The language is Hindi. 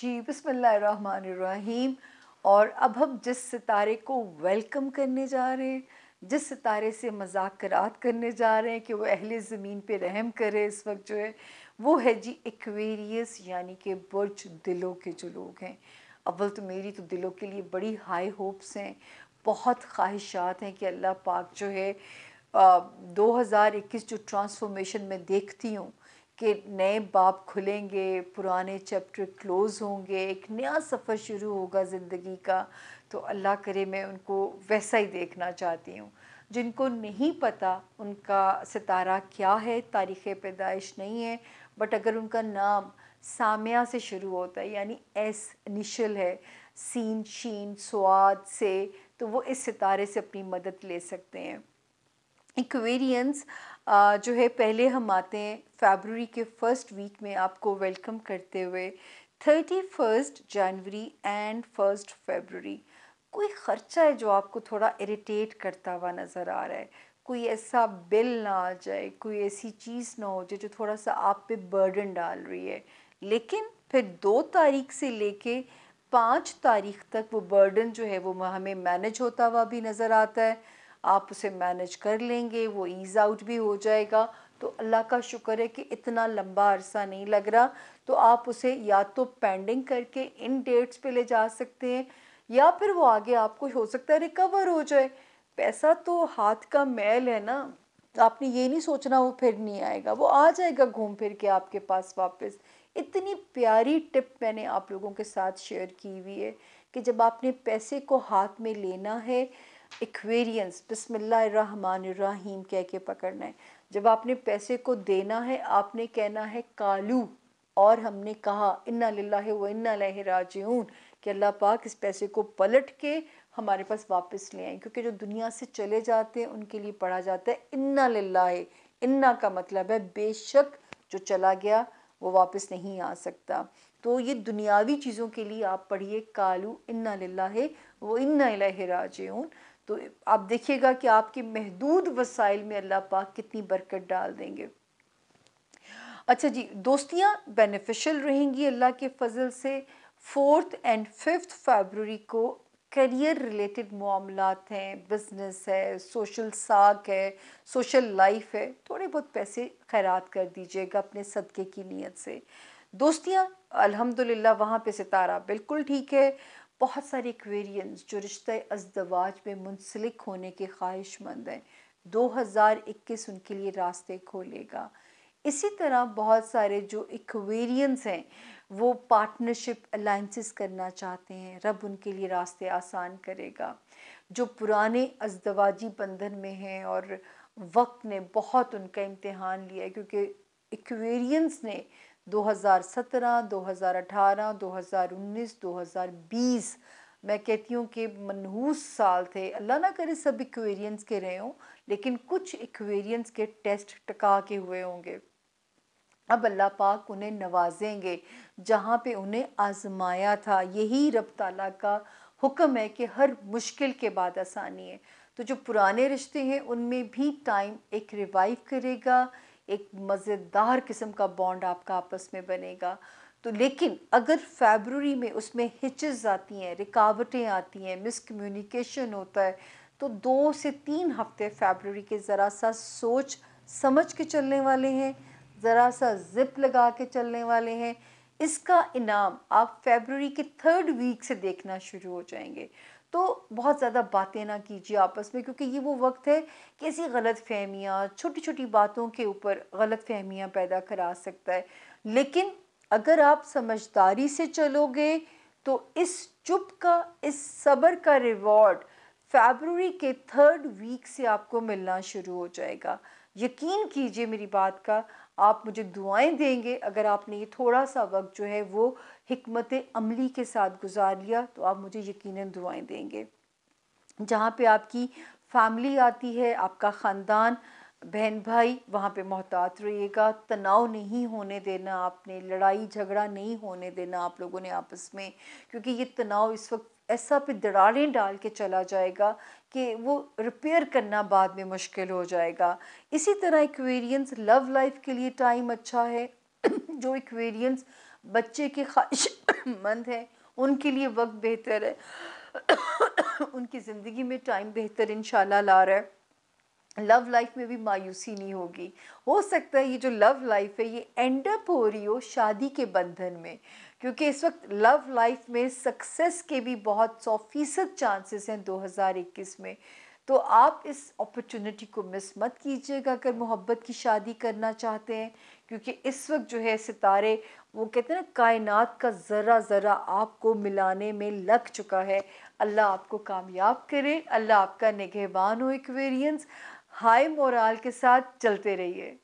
जी बसमीम और अब हम जिस सितारे को वेलकम करने जा रहे हैं जिस सितारे से मजाक करात करने जा रहे हैं कि वो अहले ज़मीन पे रहम करे इस वक्त जो है वो है जी एक्वेरियस यानी कि बुर्ज दिलों के जो लोग हैं अव्वल तो मेरी तो दिलों के लिए बड़ी हाई होप्स हैं बहुत ख्वाहिशात हैं कि अल्लाह पाक जो है दो हज़ार इक्कीस जो ट्रांसफॉर्मेशन में देखती हूँ कि नए बाप खुलेंगे पुराने चैप्टर क्लोज़ होंगे एक नया सफ़र शुरू होगा ज़िंदगी का तो अल्लाह करे मैं उनको वैसा ही देखना चाहती हूँ जिनको नहीं पता उनका सितारा क्या है तारीख़ पैदाइश नहीं है बट अगर उनका नाम सामिया से शुरू होता है यानी एस निशल है सीन शीन स्वाद से तो वो इस सितारे से अपनी मदद ले सकते हैं इक्वेरियंस जो है पहले हम आते हैं फेबररी के फर्स्ट वीक में आपको वेलकम करते हुए थर्टी फर्स्ट जनवरी एंड फर्स्ट फेबररी कोई ख़र्चा है जो आपको थोड़ा इरिटेट करता हुआ नज़र आ रहा है कोई ऐसा बिल ना आ जाए कोई ऐसी चीज़ ना हो जाए जो थोड़ा सा आप पे बर्डन डाल रही है लेकिन फिर दो तारीख से लेके पाँच तारीख तक वो बर्डन जो है वो हमें मैनेज होता हुआ भी नज़र आता है आप उसे मैनेज कर लेंगे वो ईज़ आउट भी हो जाएगा तो अल्लाह का शुक्र है कि इतना लंबा अरसा नहीं लग रहा तो आप उसे या तो पेंडिंग करके इन डेट्स पे ले जा सकते हैं या फिर वो आगे आपको हो सकता है रिकवर हो जाए पैसा तो हाथ का मैल है ना आपने ये नहीं सोचना वो फिर नहीं आएगा वो आ जाएगा घूम फिर के आपके पास वापस इतनी प्यारी टिप मैंने आप लोगों के साथ शेयर की हुई है कि जब आपने पैसे को हाथ में लेना है एक्वेरियंस बिसमीम कह के पकड़ना है जब आपने पैसे को देना है आपने कहना है कालू और हमने कहा इन्ना लाला वो इन्ना राजून कि अल्लाह पाक इस पैसे को पलट के हमारे पास वापस ले आए क्योंकि जो दुनिया से चले जाते हैं उनके लिए पढ़ा जाता है इन्ना लाला इन्ना का मतलब है बेशक जो चला गया वो वापस नहीं आ सकता तो ये दुनियावी चीज़ों के लिए आप पढ़िए कालू इन्ना लाला वो इन्ना राजून तो आप देखिएगा कि आपके महदूद वसाइल में अल्लाह पाक कितनी बरकत डाल देंगे अच्छा जी दोस्तियाँ बेनिफिशियल रहेंगी अल्लाह के फजल से फोर्थ एंड फिफ्थ फरवरी को करियर रिलेटेड मामला हैं बिजनेस है सोशल साग है सोशल लाइफ है थोड़े बहुत पैसे खैरात कर दीजिएगा अपने सदक़े की नीयत से दोस्तियाँ अलहमदिल्ला वहाँ पे सितारा बिल्कुल ठीक है बहुत सारे क्वेरियंस जो रिश्ते अजदवाज में मुंसलिक होने के ख्वाहिशमंद हैं 2021 उनके लिए रास्ते खोलेगा इसी तरह बहुत सारे जो इक्वेरियंस हैं वो पार्टनरशिप अलाइंसिस करना चाहते हैं रब उनके लिए रास्ते आसान करेगा जो पुराने अजदवाजी बंधन में हैं और वक्त ने बहुत उनका इम्तहान लिया है क्योंकि इक्वेरियंस ने 2017, 2018, 2019, 2020 मैं कहती हूँ कि मनहूस साल थे अल्लाह ना करे सब इक्वेरियंस के रहे हों लेकिन कुछ इक्वेरियंस के टेस्ट टका के हुए होंगे अब अल्लाह पाक उन्हें नवाजेंगे जहाँ पे उन्हें आजमाया था यही रब ताला का हुक्म है कि हर मुश्किल के बाद आसानी है तो जो पुराने रिश्ते हैं उनमें भी टाइम एक रिवाइव करेगा एक मज़ेदार किस्म का बॉन्ड आपका आपस में बनेगा तो लेकिन अगर फेबररी में उसमें हिचेस आती हैं रिकावटें आती हैं मिसकम्युनिकेशन होता है तो दो से तीन हफ्ते फेबररी के ज़रा सा सोच समझ के चलने वाले हैं ज़रा सा जिप लगा के चलने वाले हैं इसका इनाम आप फेबररी के थर्ड वीक से देखना शुरू हो जाएंगे तो बहुत ज़्यादा बातें ना कीजिए आपस में क्योंकि ये वो वक्त है कि ऐसी गलत फहमियाँ छोटी छोटी बातों के ऊपर गलत फहमियाँ पैदा करा सकता है लेकिन अगर आप समझदारी से चलोगे तो इस चुप का इस सब्र का रिवॉर्ड फेबररी के थर्ड वीक से आपको मिलना शुरू हो जाएगा यकीन कीजिए मेरी बात का आप मुझे दुआएं देंगे अगर आपने ये थोड़ा सा वक्त जो है वो हमत अमली के साथ गुजार लिया तो आप मुझे यकीनन दुआएं देंगे जहाँ पे आपकी फैमिली आती है आपका ख़ानदान बहन भाई वहाँ पे मोहतात रहिएगा तनाव नहीं होने देना आपने लड़ाई झगड़ा नहीं होने देना आप लोगों ने आपस में क्योंकि ये तनाव इस वक्त ऐसा पे दरारें डाल के चला जाएगा कि वो रिपेयर करना बाद में मुश्किल हो जाएगा इसी तरह एक्वेरियंस लव लाइफ के लिए टाइम अच्छा है जो एक्वेरियंस बच्चे के ख्वाहिशमंद हैं उनके लिए वक्त बेहतर है उनकी ज़िंदगी में टाइम बेहतर इन ला रहा है लव लाइफ में भी मायूसी नहीं होगी हो सकता है ये जो लव लाइफ है ये एंड अप हो रही हो शादी के बंधन में क्योंकि इस वक्त लव लाइफ में सक्सेस के भी बहुत सौ फीसद चांसेस हैं 2021 में तो आप इस अपॉर्चुनिटी को मिस मत कीजिएगा अगर मोहब्बत की शादी करना चाहते हैं क्योंकि इस वक्त जो है सितारे वो कहते हैं ना कायनात का ज़रा ज़रा आपको मिलाने में लग चुका है अल्लाह आपको कामयाब करे अल्लाह आपका निगहबान हो एक्वेरियंस हाई मोराल के साथ चलते रहिए